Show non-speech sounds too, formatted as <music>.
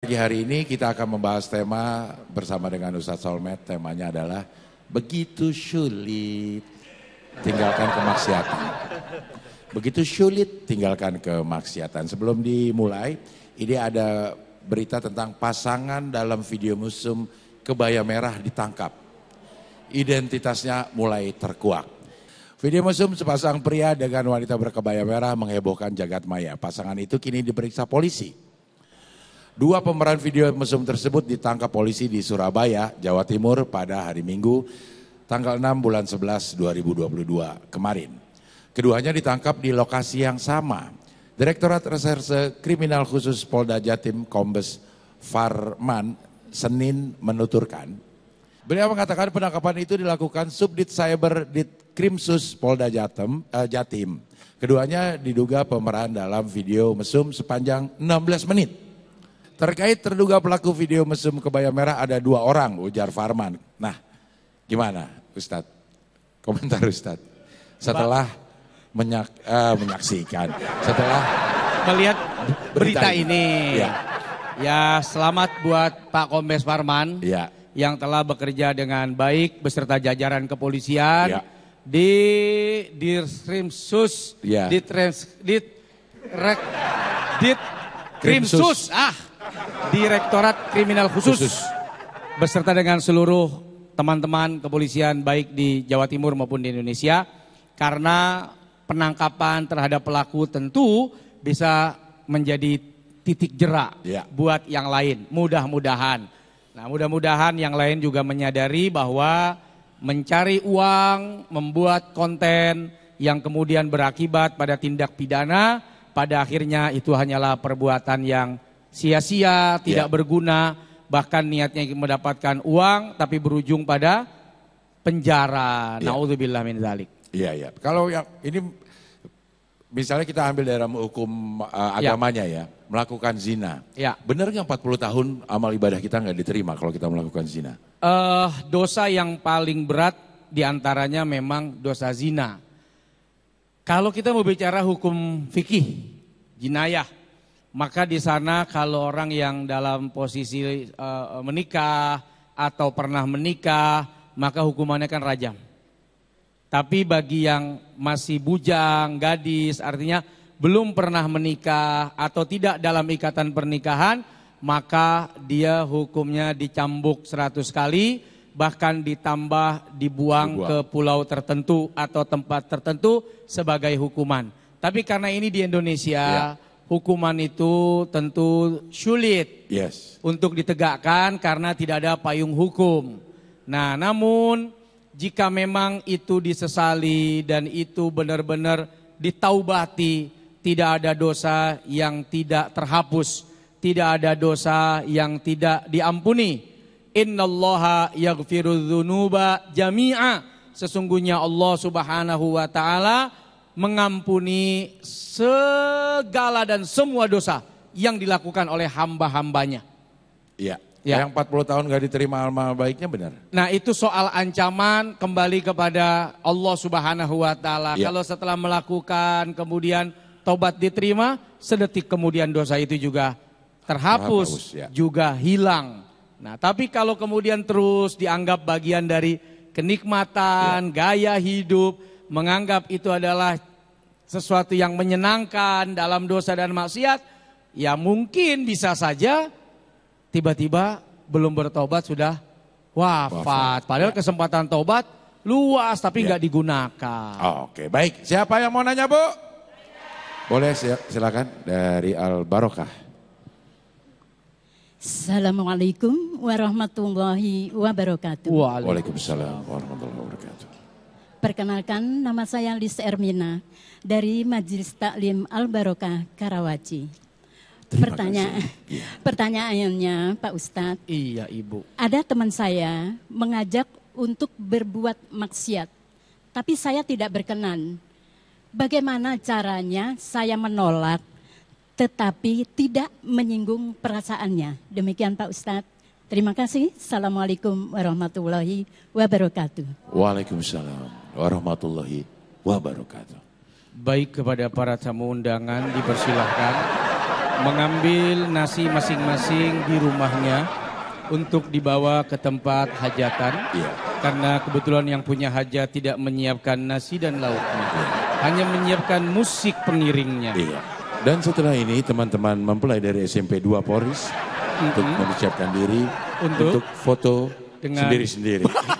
Pagi hari ini kita akan membahas tema bersama dengan Ustadz Solmed. Temanya adalah begitu sulit tinggalkan kemaksiatan. Begitu sulit tinggalkan kemaksiatan. Sebelum dimulai, ini ada berita tentang pasangan dalam video musim kebaya merah ditangkap. Identitasnya mulai terkuak. Video musim sepasang pria dengan wanita berkebaya merah menghebohkan jagat maya. Pasangan itu kini diperiksa polisi Dua pemeran video mesum tersebut ditangkap polisi di Surabaya, Jawa Timur pada hari Minggu tanggal 6 bulan 11 2022 kemarin. Keduanya ditangkap di lokasi yang sama. Direktorat Reserse Kriminal Khusus Polda Jatim Kombes Farman Senin menuturkan, beliau mengatakan penangkapan itu dilakukan Subdit Cyber di Krimsus Polda Jatim, eh, Jatim. Keduanya diduga pemeran dalam video mesum sepanjang 16 menit Terkait terduga pelaku video mesum kebaya merah ada dua orang, ujar Farman. Nah, gimana Ustadz? Komentar Ustadz. Setelah menyak, uh, menyaksikan, setelah melihat berita, ini. ini. Ya. ya, selamat buat Pak Kombes Farman. Ya. Yang telah bekerja dengan baik beserta jajaran kepolisian. Ya di Dirkrimsus, yeah. di Trans, di Rek, di Krimsus, ah Direktorat Kriminal Khusus, Khusus. beserta dengan seluruh teman-teman kepolisian baik di Jawa Timur maupun di Indonesia karena penangkapan terhadap pelaku tentu bisa menjadi titik jerak ya. buat yang lain mudah-mudahan. Nah, mudah-mudahan yang lain juga menyadari bahwa mencari uang, membuat konten yang kemudian berakibat pada tindak pidana pada akhirnya itu hanyalah perbuatan yang sia-sia, tidak ya. berguna, bahkan niatnya ingin mendapatkan uang tapi berujung pada penjara. Yeah. Nauzubillah min zalik. Iya, yeah, iya. Yeah. Kalau yang ini misalnya kita ambil dalam hukum uh, agamanya ya, ya melakukan zina. Yeah. Benar nggak 40 tahun amal ibadah kita nggak diterima kalau kita melakukan zina? Uh, dosa yang paling berat diantaranya memang dosa zina. Kalau kita mau bicara hukum fikih, jinayah, maka di sana kalau orang yang dalam posisi uh, menikah atau pernah menikah, maka hukumannya kan rajam. Tapi bagi yang masih bujang, gadis, artinya belum pernah menikah atau tidak dalam ikatan pernikahan, maka dia hukumnya dicambuk seratus kali, bahkan ditambah dibuang, dibuang ke pulau tertentu atau tempat tertentu sebagai hukuman. Tapi karena ini di Indonesia, ya hukuman itu tentu sulit yes. untuk ditegakkan karena tidak ada payung hukum. Nah, namun jika memang itu disesali dan itu benar-benar ditaubati, tidak ada dosa yang tidak terhapus, tidak ada dosa yang tidak diampuni. Innallaha yaghfirudzunuba jami'a. Sesungguhnya Allah Subhanahu wa taala mengampuni segala dan semua dosa yang dilakukan oleh hamba-hambanya. Iya. Ya. Yang 40 tahun gak diterima alma baiknya benar. Nah itu soal ancaman kembali kepada Allah subhanahu wa ta'ala. Ya. Kalau setelah melakukan kemudian tobat diterima, sedetik kemudian dosa itu juga terhapus, terhapus ya. juga hilang. Nah tapi kalau kemudian terus dianggap bagian dari kenikmatan, ya. gaya hidup, menganggap itu adalah sesuatu yang menyenangkan dalam dosa dan maksiat, ya mungkin bisa saja tiba-tiba belum bertobat sudah wafat. Padahal ya. kesempatan tobat luas tapi ya. nggak ya. digunakan. Oh, oke, baik. Siapa yang mau nanya, Bu? Boleh silakan dari Al Barokah. Assalamualaikum warahmatullahi wabarakatuh. Waalaikumsalam warahmatullahi wabarakatuh. Perkenalkan, nama saya Lis Ermina dari Majelis Taklim Al-Barokah Karawaci. Terima Pertanyaan, iya. pertanyaannya Pak Ustadz. Iya Ibu. Ada teman saya mengajak untuk berbuat maksiat, tapi saya tidak berkenan. Bagaimana caranya saya menolak tetapi tidak menyinggung perasaannya? Demikian Pak Ustadz. Terima kasih. Assalamualaikum warahmatullahi wabarakatuh. Waalaikumsalam warahmatullahi wabarakatuh. Baik kepada para tamu undangan dipersilahkan mengambil nasi masing-masing di rumahnya untuk dibawa ke tempat hajatan. Ya. Karena kebetulan yang punya hajat tidak menyiapkan nasi dan lauknya. Ya. Hanya menyiapkan musik pengiringnya. Iya. Dan setelah ini teman-teman mempelai dari SMP 2 Poris mm -hmm. untuk mempersiapkan diri untuk, untuk foto sendiri-sendiri. <laughs>